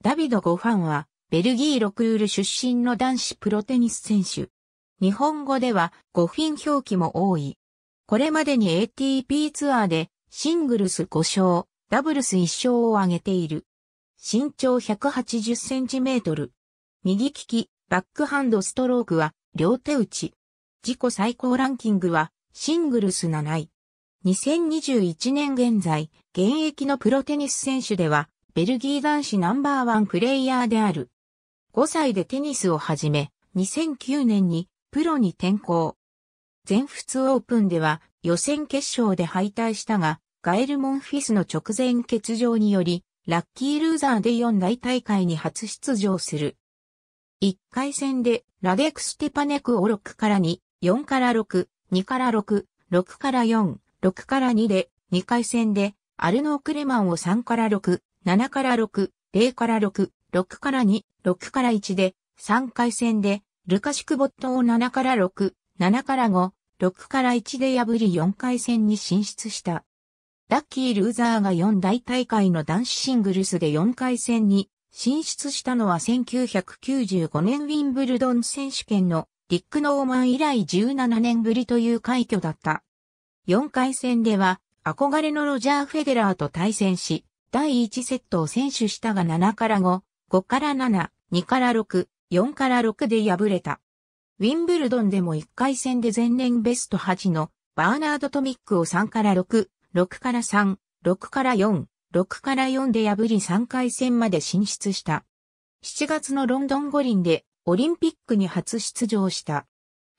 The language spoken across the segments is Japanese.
ダビド・ゴファンは、ベルギー・ロクール出身の男子プロテニス選手。日本語では、ゴフィン表記も多い。これまでに ATP ツアーで、シングルス5勝、ダブルス1勝を挙げている。身長180センチメートル。右利き、バックハンドストロークは、両手打ち。自己最高ランキングは、シングルス7位。2021年現在、現役のプロテニス選手では、ベルギー男子ナンバーワンプレイヤーである。5歳でテニスを始め、2009年にプロに転向。全仏オープンでは予選決勝で敗退したが、ガエル・モンフィスの直前欠場により、ラッキールーザーで4大大会に初出場する。1回戦でラデク・ステパネクを6から2、4から6、2から6、6から4、6から2で、2回戦でアルノー・クレマンを3から6、7から6、0から6、6から2、6から1で、3回戦で、ルカシクボットを7から6、7から5、6から1で破り4回戦に進出した。ラッキールーザーが4大大会の男子シングルスで4回戦に進出したのは1995年ウィンブルドン選手権のリック・ノーマン以来17年ぶりという快挙だった。4回戦では憧れのロジャー・フェデラーと対戦し、第1セットを選手したが7から5、5から7、2から6、4から6で敗れた。ウィンブルドンでも1回戦で前年ベスト8のバーナード・トミックを3から6、6から3、6から4、6から4で破り3回戦まで進出した。7月のロンドン五輪でオリンピックに初出場した。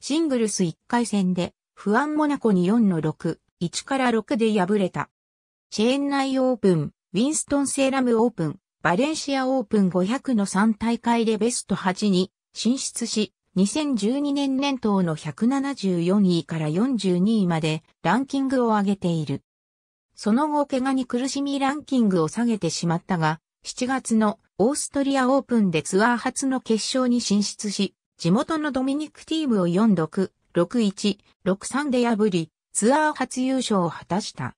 シングルス1回戦でフアン・モナコに4の6、1から6で敗れた。チェーン内オープン、ウィンストンセーラムオープン、バレンシアオープン500の3大会でベスト8に進出し、2012年年頭の174位から42位までランキングを上げている。その後怪我に苦しみランキングを下げてしまったが、7月のオーストリアオープンでツアー初の決勝に進出し、地元のドミニクティームを4-6、6-1、6-3で破り、ツアー初優勝を果たした。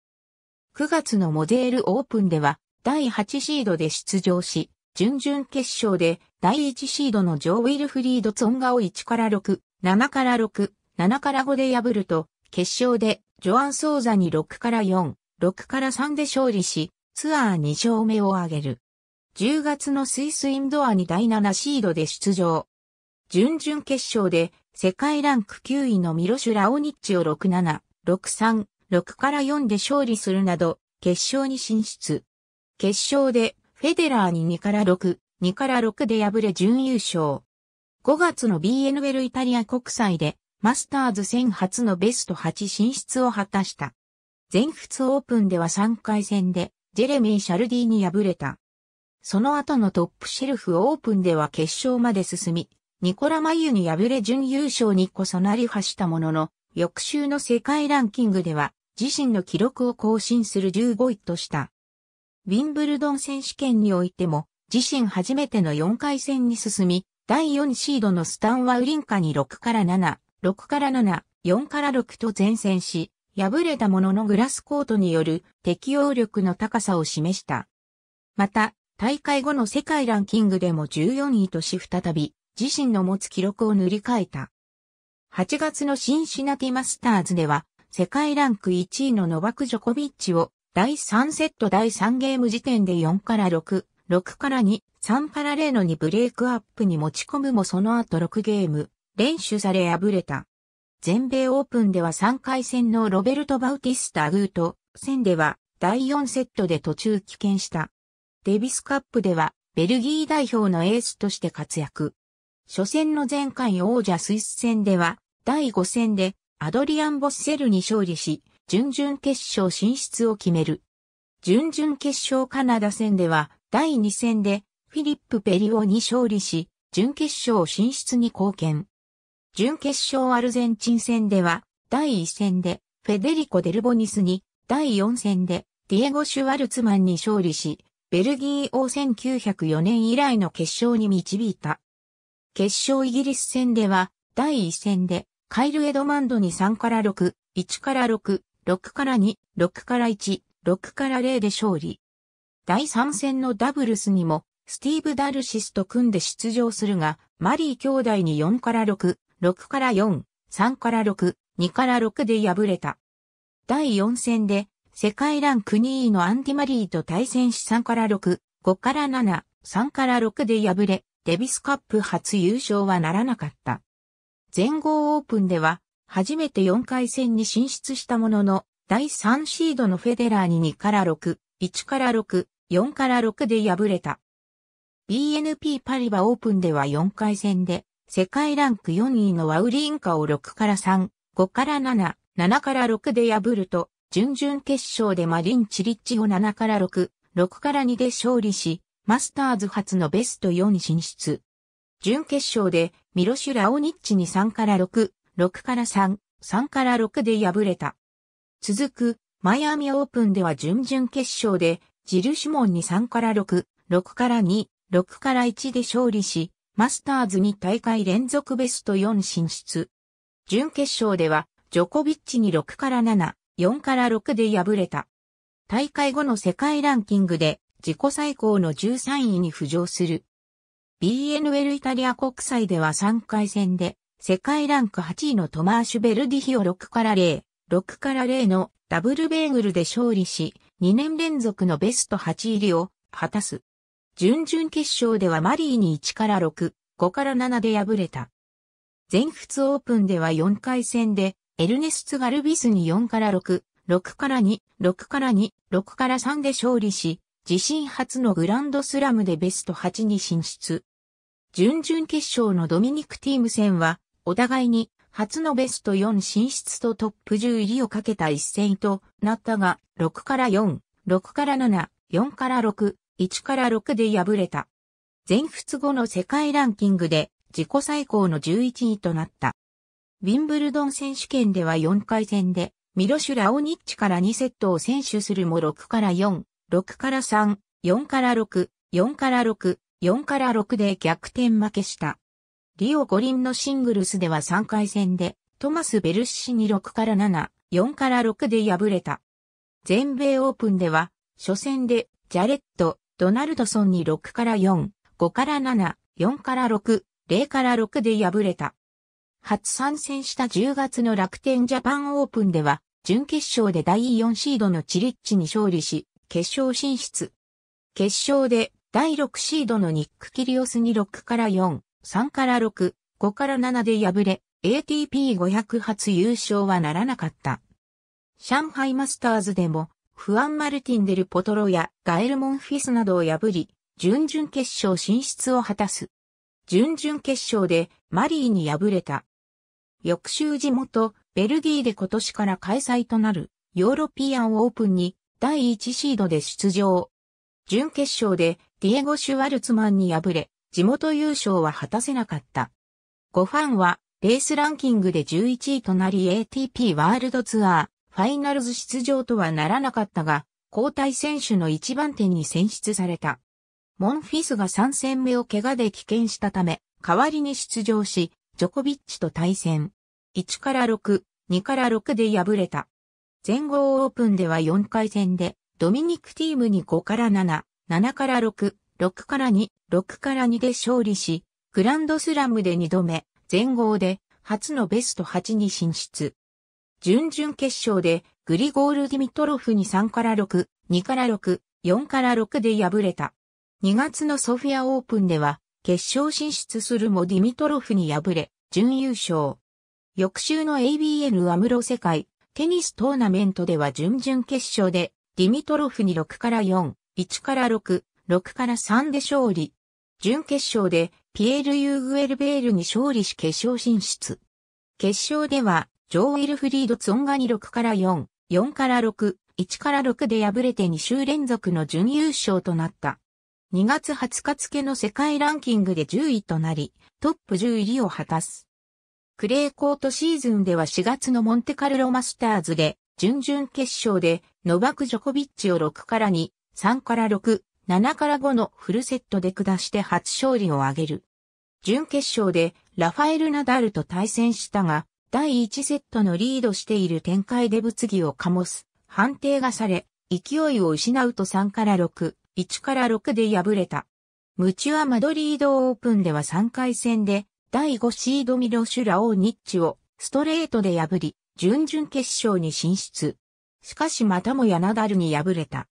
9月のモデールオープンでは第8シードで出場し、準々決勝で第1シードのジョー・ウィルフリード・ツォンガを1から6、7から6、7から5で破ると、決勝でジョアン・ソーザに6から4、6から3で勝利し、ツアー2勝目を挙げる。10月のスイスインドアに第7シードで出場。準々決勝で世界ランク9位のミロシュ・ラオニッチを6-7、6-3、6から4で勝利するなど、決勝に進出。決勝で、フェデラーに2から6、2から6で敗れ準優勝。5月の BNL イタリア国際で、マスターズ戦初のベスト8進出を果たした。全仏オープンでは3回戦で、ジェレミー・シャルディに敗れた。その後のトップシェルフオープンでは決勝まで進み、ニコラ・マユに敗れ準優勝にこそなりはしたものの、翌週の世界ランキングでは自身の記録を更新する15位とした。ウィンブルドン選手権においても、自身初めての4回戦に進み、第4シードのスタンはウリンカに6から7、6から7、4から6と前線し、敗れたもののグラスコートによる適応力の高さを示した。また、大会後の世界ランキングでも14位とし再び、自身の持つ記録を塗り替えた。8月のシンシナティマスターズでは、世界ランク1位のノバク・ジョコビッチを第3セット第3ゲーム時点で4から6、6から2、3から0の2ブレイクアップに持ち込むもその後6ゲーム、連取され敗れた。全米オープンでは3回戦のロベルト・バウティスタ・グート戦では第4セットで途中棄権した。デビスカップではベルギー代表のエースとして活躍。初戦の前回王者スイス戦では第5戦でアドリアン・ボッセルに勝利し、準々決勝進出を決める。準々決勝カナダ戦では、第2戦で、フィリップ・ペリオに勝利し、準決勝進出に貢献。準決勝アルゼンチン戦では、第1戦で、フェデリコ・デルボニスに、第4戦で、ディエゴ・シュワルツマンに勝利し、ベルギーを1904年以来の決勝に導いた。決勝イギリス戦では、第1戦で、カイル・エドマンドに3から6、1から6、6から2、6から1、6から0で勝利。第3戦のダブルスにも、スティーブ・ダルシスと組んで出場するが、マリー兄弟に4から6、6から4、3から6、2から6で敗れた。第4戦で、世界ランク2位のアンティマリーと対戦し3から6、5から7、3から6で敗れ、デビスカップ初優勝はならなかった。全豪オープンでは、初めて4回戦に進出したものの、第3シードのフェデラーに2から6、1から6、4から6で敗れた。BNP パリバオープンでは4回戦で、世界ランク4位のワウリンカを6から3、5から7、7から6で破ると、準々決勝でマリン・チリッチを7から6、6から2で勝利し、マスターズ初のベスト4に進出。準決勝でミロシュ・ラオニッチに3から6、6から3、3から6で敗れた。続く、マイアミオープンでは準々決勝で、ジル・シュモンに3から6、6から2、6から1で勝利し、マスターズに大会連続ベスト4進出。準決勝では、ジョコビッチに6から7、4から6で敗れた。大会後の世界ランキングで自己最高の13位に浮上する。BNL イタリア国際では3回戦で、世界ランク8位のトマーシュ・ベルディヒを6から0、6から0のダブルベーグルで勝利し、2年連続のベスト8入りを果たす。準々決勝ではマリーに1から6、5から7で敗れた。全仏オープンでは4回戦で、エルネスツ・ガルビスに4から6、6から2、6から2、6から3で勝利し、自身初のグランドスラムでベスト8に進出。準々決勝のドミニク・ティーム戦は、お互いに初のベスト4進出とトップ10入りをかけた一戦となったが、6から4、6から7、4から6、1から6で敗れた。全仏後の世界ランキングで自己最高の11位となった。ウィンブルドン選手権では4回戦で、ミロシュ・ラオニッチから2セットを選手するも6から4、6から3、4から6、4から6、4から6で逆転負けした。リオ五輪のシングルスでは3回戦で、トマス・ベルッシに6から7、4から6で敗れた。全米オープンでは、初戦で、ジャレット、ドナルドソンに6から4、5から7、4から6、0から6で敗れた。初参戦した10月の楽天ジャパンオープンでは、準決勝で第4シードのチリッチに勝利し、決勝進出。決勝で第6シードのニック・キリオスに6から4、3から6、5から7で敗れ、ATP500 初優勝はならなかった。上海マスターズでも、フアン・マルティン・デル・ポトロやガエル・モンフィスなどを破り、準々決勝進出を果たす。準々決勝でマリーに敗れた。翌週地元、ベルギーで今年から開催となるヨーロピアンオープンに第1シードで出場。準決勝でディエゴ・シュワルツマンに敗れ、地元優勝は果たせなかった。ゴファンは、レースランキングで11位となり ATP ワールドツアー、ファイナルズ出場とはならなかったが、交代選手の一番手に選出された。モンフィスが3戦目を怪我で棄権したため、代わりに出場し、ジョコビッチと対戦。1から6、2から6で敗れた。全豪オープンでは4回戦で、ドミニク・ティームに5から7、7から6、6から2、6から2で勝利し、グランドスラムで2度目、全豪で初のベスト8に進出。準々決勝でグリゴール・ディミトロフに3から6、2から6、4から6で敗れた。2月のソフィアオープンでは決勝進出するもディミトロフに敗れ、準優勝。翌週の ABN アムロ世界テニストーナメントでは準々決勝でディミトロフに6から4、1から6、6から3で勝利。準決勝でピエール・ユーグエルベールに勝利し決勝進出。決勝では、ジョー・ウィルフリード・ツォンガに6から4、4から6、1から6で敗れて2週連続の準優勝となった。2月20日付の世界ランキングで10位となり、トップ10入りを果たす。クレーコートシーズンでは4月のモンテカルロマスターズで、準々決勝で、ノバク・ジョコビッチを6から2、3から6、7から5のフルセットで下して初勝利を挙げる。準決勝でラファエル・ナダルと対戦したが、第1セットのリードしている展開で物議を醸す。判定がされ、勢いを失うと3から6、1から6で敗れた。ムチュア・マドリードオープンでは3回戦で、第5シードミロシュラオーニッチをストレートで破り、準々決勝に進出。しかしまたもやナダルに敗れた。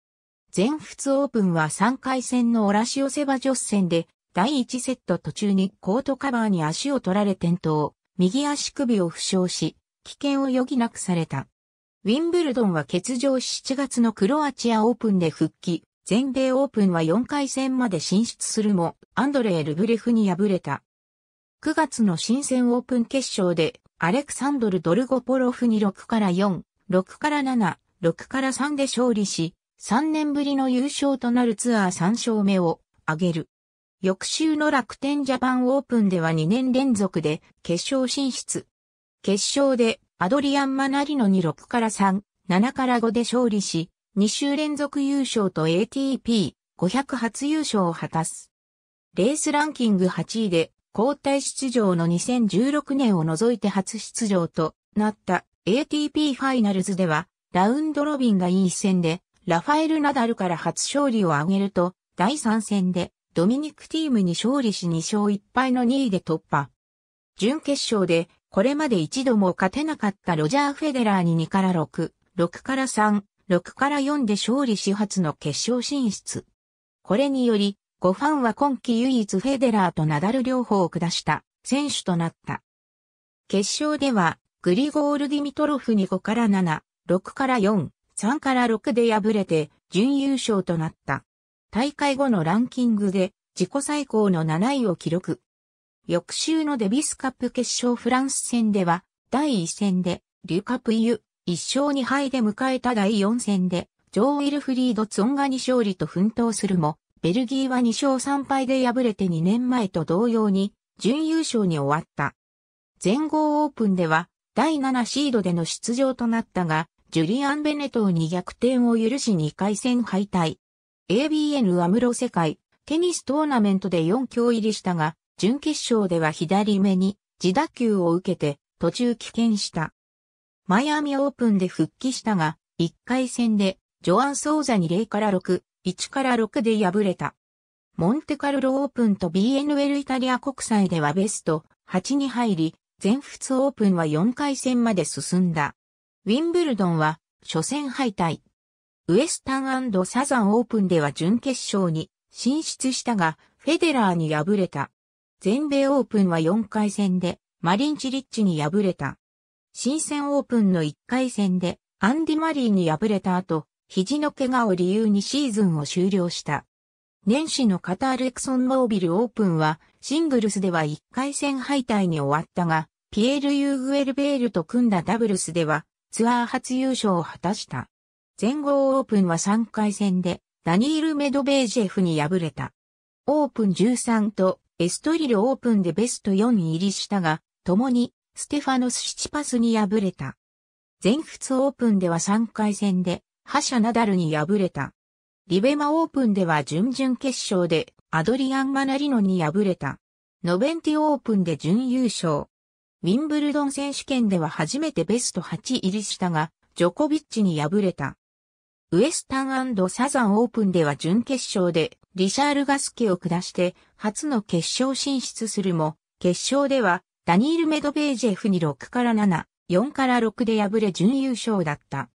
全仏オープンは3回戦のオラシオセバジョス戦で、第1セット途中にコートカバーに足を取られ転倒、右足首を負傷し、危険を余儀なくされた。ウィンブルドンは欠場7月のクロアチアオープンで復帰、全米オープンは4回戦まで進出するも、アンドレー・ルブレフに敗れた。9月の新戦オープン決勝で、アレクサンドル・ドルゴポロフに6から4、6から7、6から3で勝利し、3年ぶりの優勝となるツアー3勝目を挙げる。翌週の楽天ジャパンオープンでは2年連続で決勝進出。決勝でアドリアン・マナリノに6から3、7から5で勝利し、2週連続優勝と ATP500 初優勝を果たす。レースランキング8位で交代出場の2016年を除いて初出場となった ATP ファイナルズではラウンドロビンがいい戦でラファエル・ナダルから初勝利を挙げると、第3戦でドミニクティームに勝利し2勝1敗の2位で突破。準決勝でこれまで一度も勝てなかったロジャー・フェデラーに2から6、6から3、6から4で勝利し初の決勝進出。これにより、5ファンは今季唯一フェデラーとナダル両方を下した選手となった。決勝では、グリゴール・ディミトロフに5から7、6から4、3から6で敗れて準優勝となった。大会後のランキングで自己最高の7位を記録。翌週のデビスカップ決勝フランス戦では第1戦でリュカプイユ1勝2敗で迎えた第4戦でジョー・ウィルフリード・ツォンガに勝利と奮闘するも、ベルギーは2勝3敗で敗れて2年前と同様に準優勝に終わった。全豪オープンでは第7シードでの出場となったが、ジュリアン・ベネトーに逆転を許し2回戦敗退。ABN アムロ世界テニストーナメントで4強入りしたが、準決勝では左目に自打球を受けて途中棄権した。マイアミオープンで復帰したが、1回戦でジョアン・ソーザに0から6、1から6で敗れた。モンテカルロオープンと BNL イタリア国際ではベスト8に入り、全仏オープンは4回戦まで進んだ。ウィンブルドンは初戦敗退。ウエスタンサザンオープンでは準決勝に進出したが、フェデラーに敗れた。全米オープンは4回戦でマリン・チリッチに敗れた。新戦オープンの1回戦でアンディ・マリーに敗れた後、肘の怪我を理由にシーズンを終了した。年始のカタールエクソンモービルオープンはシングルスでは1回戦敗退に終わったが、ピエール・ユーグエルベールと組んだダブルスではツアー初優勝を果たした。全豪オープンは3回戦で、ダニール・メドベージェフに敗れた。オープン13とエストリルオープンでベスト4入りしたが、共にステファノス・シチパスに敗れた。全仏オープンでは3回戦で、覇者ナダルに敗れた。リベマオープンでは準々決勝でアドリアン・マナリノに敗れた。ノベンティオープンで準優勝。ウィンブルドン選手権では初めてベスト8入りしたが、ジョコビッチに敗れた。ウエスタンサザンオープンでは準決勝でリシャール・ガスケを下して初の決勝進出するも、決勝ではダニール・メドベージェフに6から7、4から6で敗れ準優勝だった。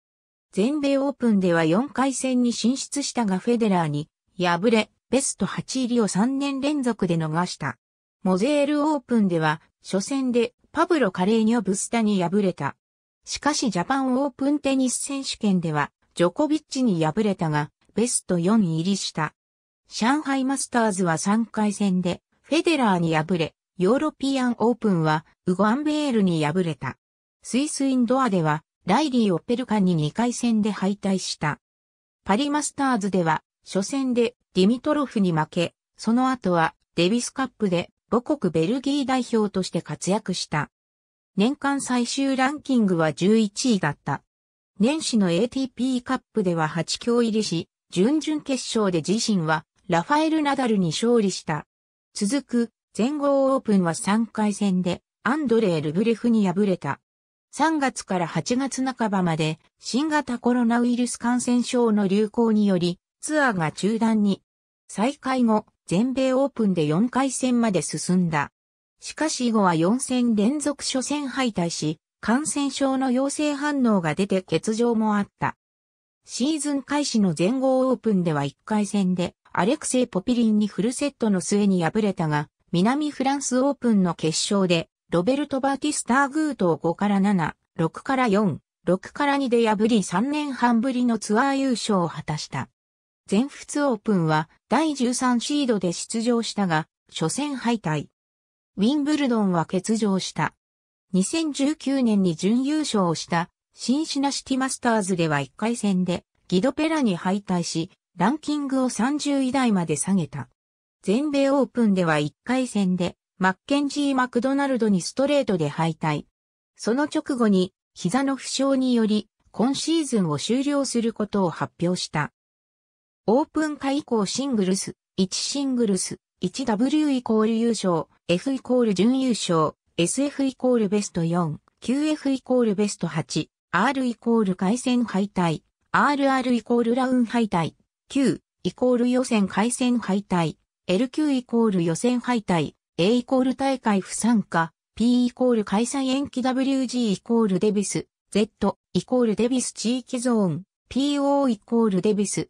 全米オープンでは4回戦に進出したがフェデラーに敗れ、ベスト8入りを3年連続で逃した。モゼールオープンでは、初戦でパブロ・カレーニョ・ブスタに敗れた。しかしジャパンオープンテニス選手権では、ジョコビッチに敗れたが、ベスト4入りした。上海マスターズは3回戦で、フェデラーに敗れ、ヨーロピアンオープンは、ウゴアンベールに敗れた。スイスインドアでは、ライリー・オペルカに2回戦で敗退した。パリマスターズでは、初戦でディミトロフに負け、その後はデビスカップで母国ベルギー代表として活躍した。年間最終ランキングは11位だった。年始の ATP カップでは8強入りし、準々決勝で自身はラファエル・ナダルに勝利した。続く全豪オープンは3回戦でアンドレー・ルブレフに敗れた。3月から8月半ばまで新型コロナウイルス感染症の流行によりツアーが中断に。再開後、全米オープンで4回戦まで進んだ。しかし以後は4戦連続初戦敗退し、感染症の陽性反応が出て欠場もあった。シーズン開始の全豪オープンでは1回戦でアレクセイ・ポピリンにフルセットの末に敗れたが、南フランスオープンの決勝でロベルト・バーティスター・グートを5から7、6から4、6から2で破り3年半ぶりのツアー優勝を果たした。全仏オープンは第13シードで出場したが、初戦敗退。ウィンブルドンは欠場した。2019年に準優勝をしたシンシナシティマスターズでは1回戦でギドペラに敗退し、ランキングを30位台まで下げた。全米オープンでは1回戦でマッケンジー・マクドナルドにストレートで敗退。その直後に膝の負傷により今シーズンを終了することを発表した。オープン会以降シングルス、1シングルス、1W イコール優勝、F イコール準優勝、SF イコールベスト4、QF イコールベスト8、R イコール回戦敗退、RR イコールラウン敗退、Q イコール予選回戦敗退、LQ イコール予選敗退、A イコール大会不参加、P イコール開催延期 WG イコールデビス、Z イコールデビス地域ゾーン、PO イコールデビス、